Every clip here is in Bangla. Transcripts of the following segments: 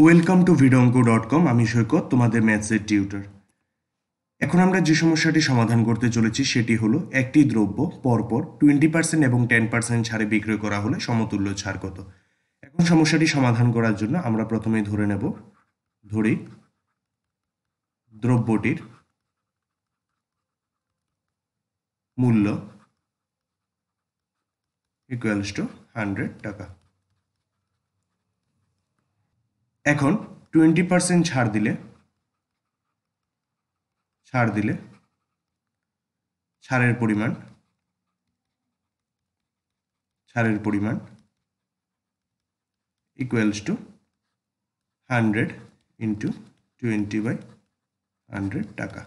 ওয়েলকাম টু ভিডঙ্কো ডট কম আমি সৈকত তোমাদের ম্যাথসের টিউটার এখন আমরা যে সমস্যাটি সমাধান করতে চলেছি সেটি হলো একটি দ্রব্য পরপর টোয়েন্টি পার্সেন্ট এবং টেন পার্সেন্ট ছাড়ে বিক্রয় করা হলে সমতুল্য ছাড় কত এখন সমস্যাটি সমাধান করার জন্য আমরা প্রথমে ধরে নেব ধরি দ্রব্যটির মূল্য ইকুয়ালস টু হান্ড্রেড টাকা এখন টোয়েন্টি পার্সেন্ট ছাড় দিলে ছাড় দিলে ছাড়ের পরিমাণ ছাড়ের পরিমাণ equals to hundred into twenty by hundred টাকা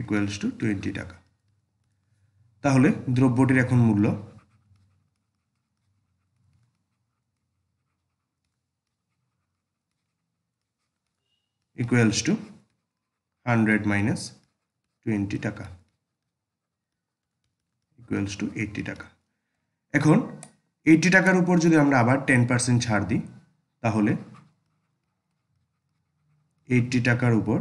ইকুয়ালস টু টোয়েন্টি টাকা তাহলে দ্রব্যটির এখন মূল্য equals to hundred minus twenty টাকা ইকুয়ালস টু এইটটি টাকা এখন এইটটি টাকার উপর যদি আমরা আবার টেন পার্সেন্ট ছাড় দিই তাহলে এইটটি টাকার উপর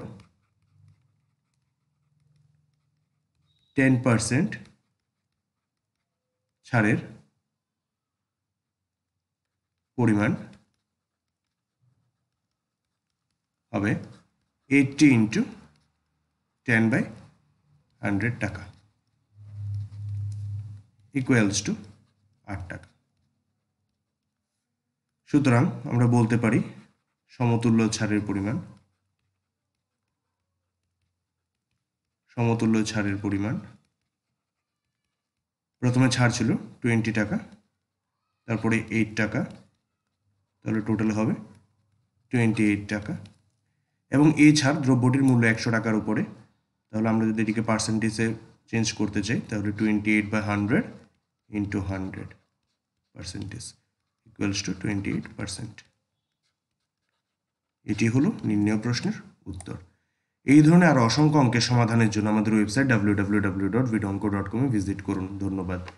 টেন পার্সেন্ট ছাড়ের পরিমাণ হবে eighty into ten by hundred টাকা ইকুয়ালস টু আট টাকা সুতরাং আমরা বলতে পারি সমতুল্য ছাড়ের পরিমাণ সমতুল্য ছাড়ের পরিমাণ প্রথমে ছাড় ছিল টোয়েন্টি টাকা তারপরে এইট টাকা তাহলে টোটাল হবে টোয়েন্টি এইট টাকা এবং এ ছাড় দ্রব্যটির মূল্য একশো টাকার উপরে তাহলে আমরা যদি এটিকে পার্সেন্টেজে চেঞ্জ করতে চাই তাহলে twenty eight by hundred into hundred percentage equals to twenty eight percent এটি হলো নির্ণয় প্রশ্নের উত্তর এই ধরনের আর অসংখ্য অঙ্কের সমাধানের জন্য আমাদের website W W W dot ভিডঙ্ক ডট কমে ভিজিট করুন ধন্যবাদ